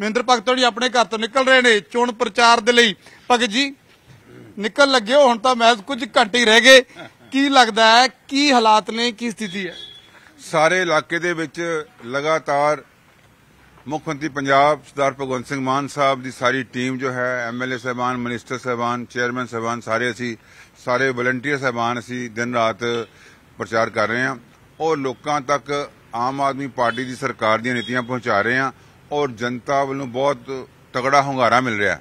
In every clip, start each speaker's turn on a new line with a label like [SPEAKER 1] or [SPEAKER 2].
[SPEAKER 1] ਮਹਿੰਦਰ ਭਗਤ ਜੀ ਆਪਣੇ ਘਰ ਤੋਂ ਨਿਕਲ ਰਹੇ ਨੇ ਚੋਣ ਪ੍ਰਚਾਰ ਦੇ ਲਈ ਭਗਤ ਜੀ ਨਿਕਲ ਲੱਗੇ ਹੁਣ ਤਾਂ ਮੈਂ ਕੁਝ ਘੰਟੇ ਰਹਿ ਗਏ ਕੀ ਲੱਗਦਾ ਹੈ ਕੀ ਹਾਲਾਤ ਨੇ ਕੀ ਸਥਿਤੀ ਹੈ
[SPEAKER 2] ਸਾਰੇ ਇਲਾਕੇ ਦੇ ਵਿੱਚ ਲਗਾਤਾਰ ਮੁੱਖ ਮੰਤਰੀ ਪੰਜਾਬ ਸਰਦਾਰ ਭਗਵੰਤ ਸਿੰਘ ਮਾਨ ਸਾਹਿਬ ਦੀ ਸਾਰੀ ਟੀਮ ਜੋ ਹੈ ਐਮਐਲਏ ਸਹਿਬਾਨ ਮਿਨਿਸਟਰ ਸਹਿਬਾਨ ਚੇਅਰਮੈਨ ਸਹਿਬਾਨ ਸਾਰੇ ਅਸੀਂ ਸਾਰੇ ਵਲੰਟੀਅਰ ਸਹਿਬਾਨ ਅਸੀਂ ਦਿਨ ਰਾਤ ਪ੍ਰਚਾਰ ਕਰ ਰਹੇ ਹਾਂ ਉਹ ਲੋਕਾਂ ਤੱਕ ਆਮ ਆਦਮੀ ਪਾਰਟੀ ਦੀ ਸਰਕਾਰ ਦੀਆਂ ਨੀਤੀਆਂ ਪਹੁੰਚਾ ਰਹੇ ਹਾਂ ਔਰ ਜਨਤਾ ਵੱਲੋਂ ਬਹੁਤ ਤਗੜਾ ਹੰਗਾਰਾ ਮਿਲ ਰਿਹਾ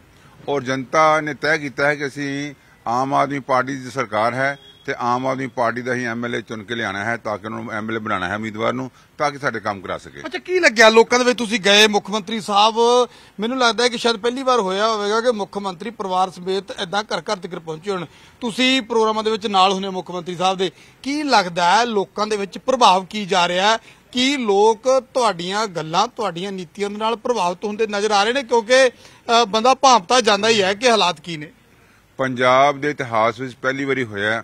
[SPEAKER 2] ਔਰ ਜਨਤਾ ਨੇ ਤੈਅ ਕੀਤਾ ਹੈ ਕਿ ਅਸੀਂ ਆਮ ਆਦਮੀ ਪਾਰਟੀ ਦੀ ਸਰਕਾਰ ਹੈ ਤੇ ਆਮ ਆਦਮੀ ਪਾਰਟੀ ਦਾ ਹੀ ਐਮਐਲਏ ਚੁਣ ਕੇ ਲਿਆਣਾ ਹੈ ਤਾਂ ਕਿ ਉਹਨਾਂ ਨੂੰ ਐਮਐਲਏ ਬਣਾਉਣਾ ਹੈ ਉਮੀਦਵਾਰ ਨੂੰ ਤਾਂ ਕਿ ਸਾਡੇ ਕੰਮ ਕਰਾ ਸਕੇ ਅੱਛਾ
[SPEAKER 1] ਕੀ ਲੱਗਿਆ ਲੋਕਾਂ ਦੇ ਵਿੱਚ ਤੁਸੀਂ ਗਏ ਮੁੱਖ ਮੰਤਰੀ ਸਾਹਿਬ ਮੈਨੂੰ ਲੱਗਦਾ ਹੈ ਕਿ ਸ਼ਾਇਦ ਪਹਿਲੀ ਵਾਰ ਹੋਇਆ ਹੋਵੇਗਾ ਕਿ ਮੁੱਖ ਮੰਤਰੀ ਪਰਿਵਾਰ ਸਮੇਤ ਐਦਾਂ ਘਰ ਘਰ ਤੱਕ ਪਹੁੰਚੇ ਹੋਣ ਤੁਸੀਂ ਪ੍ਰੋਗਰਾਮਾਂ ਦੇ ਵਿੱਚ ਨਾਲ ਹੁੰਦੇ ਮੁੱਖ ਮੰਤਰੀ ਸਾਹਿਬ ਦੇ ਕੀ ਲੱਗਦਾ ਹੈ ਲੋਕਾਂ ਦੇ ਵਿੱਚ ਪ੍ਰਭਾਵ ਕੀ ਜਾ ਰਿਹਾ ਕੀ ਲੋਕ ਤੁਹਾਡੀਆਂ ਗੱਲਾਂ ਤੁਹਾਡੀਆਂ ਨੀਤੀਆਂ ਦੇ ਨਾਲ ਪ੍ਰਭਾਵਿਤ ਹੁੰਦੇ ਨਜ਼ਰ ਆ ਰਹੇ ਨੇ ਕਿਉਂਕਿ ਬੰਦਾ ਭਾਂਪਤਾ ਜਾਂਦਾ ਹੀ ਹੈ ਕਿ ਹਾਲਾਤ ਕੀ ਨੇ
[SPEAKER 2] ਪੰਜਾਬ ਦੇ ਇਤਿਹਾਸ ਵਿੱਚ ਪਹਿਲੀ ਵਾਰੀ ਹੋਇਆ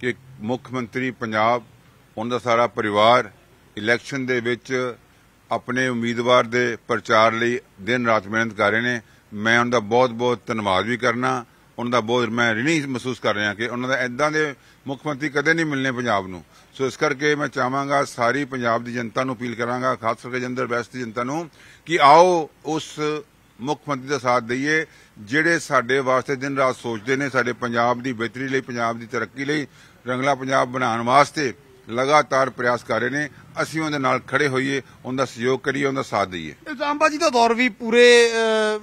[SPEAKER 2] ਕਿ ਮੁੱਖ ਮੰਤਰੀ ਪੰਜਾਬ ਉਹਨਾਂ ਦਾ ਸਾਰਾ ਪਰਿਵਾਰ ਇਲੈਕਸ਼ਨ ਦੇ ਵਿੱਚ ਆਪਣੇ ਉਮੀਦਵਾਰ ਦੇ ਪ੍ਰਚਾਰ ਲਈ ਦਿਨ ਰਾਤ ਮਿਹਨਤ ਕਰ ਰਹੇ ਨੇ ਮੈਂ ਉਹਨਾਂ ਦਾ ਬਹੁਤ ਬਹੁਤ ਧੰਨਵਾਦ ਵੀ ਕਰਨਾ ਉਹਨਾਂ ਦਾ ਬਹੁਤ ਮੈਂ ਰਿਣੀ ਮਹਿਸੂਸ ਕਰ ਰਿਹਾ ਕਿ ਉਹਨਾਂ ਦਾ ਐਦਾਂ ਦੇ ਮੁੱਖ ਮੰਤਰੀ ਕਦੇ ਨਹੀਂ ਮਿਲਨੇ ਪੰਜਾਬ ਨੂੰ ਸੋ ਇਸ ਕਰਕੇ ਮੈਂ ਚਾਹਾਂਗਾ ਸਾਰੀ ਪੰਜਾਬ ਦੀ ਜਨਤਾ ਨੂੰ ਅਪੀਲ ਕਰਾਂਗਾ ਖਾਸ ਕਰਕੇ ਜੰਦਰ ਬੈਸਤ ਦੀ ਜਨਤਾ ਨੂੰ ਕਿ ਆਓ ਉਸ ਮੁੱਖ ਮੰਤਰੀ ਦਾ ਸਾਥ ਦਈਏ ਜਿਹੜੇ ਸਾਡੇ ਵਾਸਤੇ ਦਿਨ ਰਾਤ ਸੋਚਦੇ ਨੇ ਸਾਡੇ ਪੰਜਾਬ ਦੀ ਬਿਹਤਰੀ ਲਈ ਪੰਜਾਬ ਦੀ ਤਰੱਕੀ ਲਈ ਰੰਗਲਾ ਪੰਜਾਬ ਬਣਾਉਣ ਵਾਸਤੇ ਲਗਾਤਾਰ ਪ੍ਰਯਾਸ ਕਰ ਰਹੇ ਨੇ ਅਸੀਂ ਉਹਦੇ ਨਾਲ ਖੜੇ ਹੋਈਏ ਉਹਦਾ ਸਹਿਯੋਗ ਕਰੀਏ ਉਹਦਾ ਸਾਥ ਦਈਏ
[SPEAKER 1] ਜੀ ਦਾ ਦੌਰ ਵੀ ਪੂਰੇ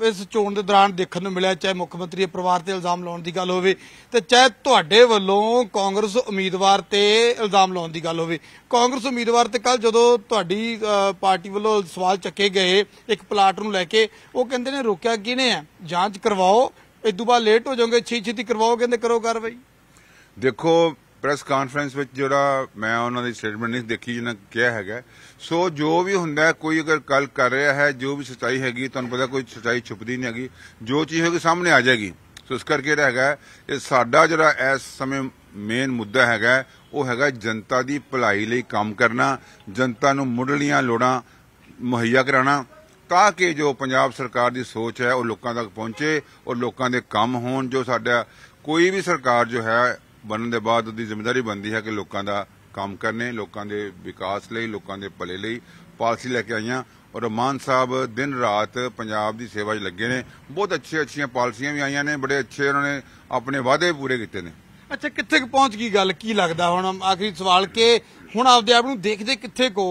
[SPEAKER 1] ਇਸ ਚੋਣ ਦੇ ਦੌਰਾਨ ਦੇਖਣ ਨੂੰ ਮਿਲਿਆ ਚਾਹੇ ਮੁੱਖ ਮੰਤਰੀ ਦੇ ਪਰਿਵਾਰ ਤੇ ਇਲਜ਼ਾਮ ਲਾਉਣ ਦੀ ਗੱਲ ਹੋਵੇ ਤੇ ਚਾਹੇ ਤੁਹਾਡੇ ਵੱਲੋਂ ਕਾਂਗਰਸ ਉਮੀਦਵਾਰ ਤੇ ਇਲਜ਼ਾਮ ਲਾਉਣ ਦੀ ਗੱਲ ਹੋਵੇ ਕਾਂਗਰਸ ਉਮੀਦਵਾਰ ਤੇ ਕੱਲ ਜਦੋਂ ਤੁਹਾਡੀ ਪਾਰਟੀ ਵੱਲੋਂ ਸਵਾਲ ਚੱਕੇ ਗਏ ਇੱਕ ਪਲਾਟ ਨੂੰ ਲੈ ਕੇ ਉਹ ਕਹਿੰਦੇ ਨੇ ਰੋਕਿਆ ਕਿਨੇ ਆ ਜਾਂਚ ਕਰਵਾਓ ਇਸ ਤੋਂ ਬਾਅਦ ਲੇਟ ਹੋ ਜਾਓਗੇ ਛੀ ਛੇਤੀ ਕਰਵਾਓ ਕਹਿੰਦੇ ਕਰੋ ਕਾਰਵਾਈ
[SPEAKER 2] ਦੇਖੋ ਪ੍ਰੈਸ ਕਾਨਫਰੰਸ ਵਿੱਚ ਜਿਹੜਾ ਮੈਂ ਉਹਨਾਂ ਦੀ ਸਟੇਟਮੈਂਟ ਨਹੀਂ ਦੇਖੀ ਜਿਹਨਾਂ ਕਿਹਾ ਹੈਗਾ ਸੋ ਜੋ ਵੀ ਹੁੰਦਾ ਕੋਈ ਅਗਰ ਕੱਲ ਕਰ ਰਿਹਾ ਹੈ ਜੋ ਵੀ ਸਚਾਈ ਹੈਗੀ ਤੁਹਾਨੂੰ ਪਤਾ ਕੋਈ ਸਚਾਈ ਛੁਪਦੀ ਨਹੀਂ ਹੈਗੀ ਜੋ ਚੀਜ਼ ਹੋਏਗੀ ਸਾਹਮਣੇ ਆ ਜਾਏਗੀ ਸੋ ਇਸ ਕਰਕੇ ਜਿਹੜਾ ਹੈਗਾ ਇਹ ਸਾਡਾ ਜਿਹੜਾ ਇਸ ਸਮੇਂ ਮੇਨ ਮੁੱਦਾ ਹੈਗਾ ਉਹ ਹੈਗਾ ਜਨਤਾ ਦੀ ਭਲਾਈ ਲਈ ਕੰਮ ਕਰਨਾ ਜਨਤਾ ਨੂੰ ਮੁੱਢਲੀਆਂ ਲੋੜਾਂ ਮੁਹੱਈਆ ਕਰਾਉਣਾ ਤਾਂ ਕਿ ਜੋ ਪੰਜਾਬ ਸਰਕਾਰ ਦੀ ਸੋਚ ਹੈ ਉਹ ਲੋਕਾਂ ਤੱਕ ਪਹੁੰਚੇ ਔਰ ਲੋਕਾਂ ਦੇ ਕੰਮ ਹੋਣ ਜੋ ਸਾਡਾ ਕੋਈ ਵੀ ਸਰਕਾਰ ਜੋ ਹੈ ਬਣਨ ਦੇ ਬਾਅਦ ਉਹਦੀ ਜ਼ਿੰਮੇਵਾਰੀ ਬਣਦੀ ਹੈ ਕਿ ਲੋਕਾਂ ਦਾ ਕੰਮ ਕਰਨੇ ਲੋਕਾਂ ਦੇ ਵਿਕਾਸ ਲਈ ਲੋਕਾਂ ਦੇ ਭਲੇ ਲਈ ਪਾਲਿਸੀ ਲੈ ਕੇ ਆਈਆਂ ਔਰ ਰਮਾਨ ਸਾਹਿਬ ਦਿਨ ਰਾਤ ਪੰਜਾਬ ਦੀ ਸੇਵਾ 'ਚ ਲੱਗੇ ਨੇ ਬਹੁਤ ਅੱਛੇ ਅੱਛੀਆਂ ਪਾਲਿਸੀਆਂ ਵੀ ਆਈਆਂ ਨੇ ਬੜੇ ਅੱਛੇ ਉਹਨਾਂ ਨੇ ਆਪਣੇ ਵਾਅਦੇ ਪੂਰੇ ਕੀਤੇ ਨੇ
[SPEAKER 1] ਅੱਛਾ ਕਿੱਥੇ ਕੁ ਪਹੁੰਚ ਗਈ ਗੱਲ ਕੀ ਲੱਗਦਾ ਹੁਣ ਆਖਰੀ ਸਵਾਲ ਕਿ ਹੁਣ ਆਪਦੇ ਆਪ ਨੂੰ ਦੇਖਦੇ ਕਿੱਥੇ ਕੋ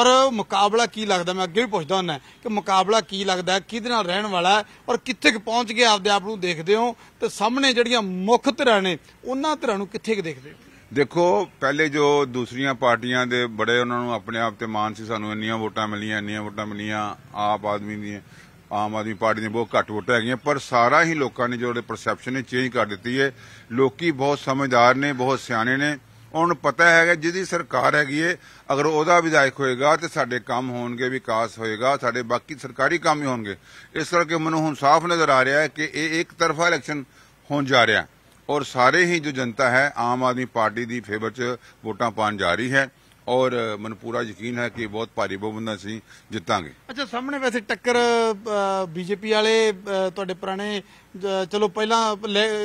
[SPEAKER 1] ਔਰ ਮੁਕਾਬਲਾ ਕੀ ਲੱਗਦਾ ਮੈਂ ਅੱਗੇ ਵੀ ਪੁੱਛਦਾ ਹੁੰਦਾ ਕਿ ਮੁਕਾਬਲਾ ਕੀ ਲੱਗਦਾ ਕਿਹਦੇ ਨਾਲ ਰਹਿਣ ਵਾਲਾ ਔਰ ਕਿੱਥੇ ਕੁ ਪਹੁੰਚ ਗਏ ਆਪਦੇ ਆਪ ਨੂੰ ਦੇਖਦੇ ਹੋ ਤੇ ਸਾਹਮਣੇ ਜਿਹੜੀਆਂ ਮੁੱਖ ਧਿਰਾਂ ਨੇ ਉਹਨਾਂ ਧਿਰਾਂ ਨੂੰ ਕਿੱਥੇ ਕੁ ਦੇਖਦੇ ਹੋ
[SPEAKER 2] ਦੇਖੋ ਪਹਿਲੇ ਜੋ ਦੂਸਰੀਆਂ ਪਾਰਟੀਆਂ ਦੇ ਬੜੇ ਉਹਨਾਂ ਨੂੰ ਆਪਣੇ ਆਪ ਤੇ ਮਾਨ ਸੀ ਸਾਨੂੰ ਇੰਨੀਆਂ ਵੋਟਾਂ ਮਿਲੀਆਂ ਇੰਨੀਆਂ ਵੋਟਾਂ ਮਿਲੀਆਂ ਆਪ ਆਦਮੀ ਦੀਆਂ ਆਮ ਆਦਮੀ ਪਾਰਟੀ ਨੇ ਬਹੁਤ ਘੱਟ ਵੋਟਾਂ ਹੈਗੀਆਂ ਪਰ ਸਾਰਾ ਹੀ ਲੋਕਾਂ ਨੇ ਜਿਹੜੇ ਪਰਸੈਪਸ਼ਨ ਨੇ ਚੇਂਜ ਕਰ ਦਿੱਤੀ ਹੈ ਲੋਕੀ ਬਹੁਤ ਸਮਝਦਾਰ ਨੇ ਬਹੁਤ ਸਿਆਣੇ ਨੇ ਉਹਨੂੰ ਪਤਾ ਹੈਗਾ ਜਿਹਦੀ ਸਰਕਾਰ ਹੈਗੀ ਏ ਅਗਰ ਉਹਦਾ ਵਿਧਾਇਕ ਹੋਏਗਾ ਤੇ ਸਾਡੇ ਕੰਮ ਹੋਣਗੇ ਵਿਕਾਸ ਹੋਏਗਾ ਸਾਡੇ ਬਾਕੀ ਸਰਕਾਰੀ ਕੰਮ ਹੀ ਹੋਣਗੇ ਇਸ ਕਰਕੇ ਮੈਨੂੰ ਹੁਣ ਸਾਫ਼ ਨਜ਼ਰ ਆ ਰਿਹਾ ਹੈ ਕਿ ਇਹ ਇੱਕ ਤਰਫਾ ਇਲੈਕਸ਼ਨ ਹੋਣ ਜਾ ਰਿਹਾ ਔਰ ਸਾਰੇ ਹੀ ਜੋ ਜਨਤਾ ਹੈ ਆਮ ਆਦਮੀ ਪਾਰਟੀ ਦੀ ਫੇਵਰ 'ਚ ਵੋਟਾਂ ਪਾਣ ਜਾ ਰਹੀ ਹੈ ਔਰ ਮਨ ਪੂਰਾ ਯਕੀਨ ਹੈ ਕਿ ਬਹੁਤ ਭਾਰੀ ਬਹੁਮਤ ਸੀ ਜਿੱਤਾਂਗੇ
[SPEAKER 1] ਅੱਛਾ ਸਾਹਮਣੇ ਵੈਸੇ ਟੱਕਰ ਬੀਜੇਪੀ ਵਾਲੇ ਤੁਹਾਡੇ ਪੁਰਾਣੇ ਚਲੋ ਪਹਿਲਾਂ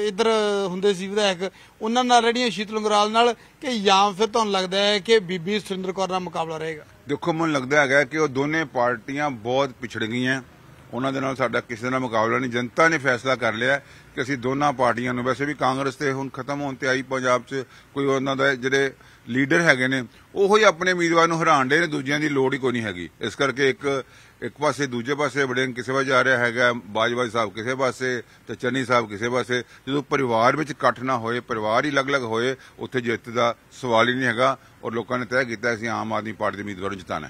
[SPEAKER 1] ਇੱਧਰ ਹੁੰਦੇ ਸੀ ਵਿਧਾਇਕ ਉਹਨਾਂ ਨਾਲ ਰੜੀਆਂ ਸ਼ੀਤਲੰਗਰਾਲ ਨਾਲ ਕਿ ਜਾਂ ਫਿਰ ਤੁਹਾਨੂੰ ਲੱਗਦਾ ਹੈ ਕਿ ਬੀਬੀ ਸੁਰਿੰਦਰ ਕੌਰ ਨਾਲ ਮੁਕਾਬਲਾ ਰਹੇਗਾ
[SPEAKER 2] ਦੇਖੋ ਮੈਨੂੰ ਲੱਗਦਾ ਹੈਗਾ ਕਿ ਉਹ ਦੋਨੇ ਪਾਰਟੀਆਂ ਬਹੁਤ ਪਿਛੜ ਗਈਆਂ ਉਹਨਾਂ ਦੇ ਨਾਲ ਸਾਡਾ ਕਿਸੇ ਦਾ ਮੁਕਾਬਲਾ ਨਹੀਂ ਜਨਤਾ ਨੇ ਫੈਸਲਾ ਕਰ ਲਿਆ ਕਿ ਅਸੀਂ ਦੋਨਾਂ ਪਾਰਟੀਆਂ ਨੂੰ ਵੈਸੇ ਵੀ ਕਾਂਗਰਸ ਤੇ ਹੁਣ ਖਤਮ ਹੋਣ ਤੇ ਆਈ ਪੰਜਾਬ 'ਚ ਕੋਈ ਉਹਨਾਂ ਦਾ ਜਿਹੜੇ ਲੀਡਰ ਹੈਗੇ ਨੇ ਉਹੋ ਹੀ ਆਪਣੇ ਉਮੀਦਵਾਰ ਨੂੰ ਹਰਾਣ ਦੇ ਨੇ ਦੂਜਿਆਂ ਦੀ ਲੋੜ ਹੀ ਕੋਈ ਨਹੀਂ ਹੈਗੀ ਇਸ ਕਰਕੇ ਇੱਕ ਇੱਕ ਪਾਸੇ ਦੂਜੇ ਪਾਸੇ ਬੜੇ ਕਿਸੇ ਪਾਸੇ ਜਾ ਰਿਹਾ ਹੈਗਾ ਬਾਜਵਾਜ ਸਾਹਿਬ ਕਿਸੇ ਪਾਸੇ ਤੇ ਚੰਨੀ ਸਾਹਿਬ ਕਿਸੇ ਪਾਸੇ ਜਦੋਂ ਪਰਿਵਾਰ ਵਿੱਚ ਇਕੱਠ ਨਾ ਹੋਏ ਪਰਿਵਾਰ ਹੀ ਅਲੱਗ-ਅਲੱਗ ਹੋਏ ਉੱਥੇ ਜਿੱਤ ਦਾ ਸਵਾਲ ਹੀ ਨਹੀਂ ਹੈਗਾ ਔਰ ਲੋਕਾਂ ਨੇ ਤੈਅ ਕੀਤਾ ਅਸੀਂ ਆਮ ਆਦਮੀ ਪਾਰਟੀ ਦੇ ਉਮੀਦਵਾਰ ਨੂੰ ਜਿਤਾਣਾ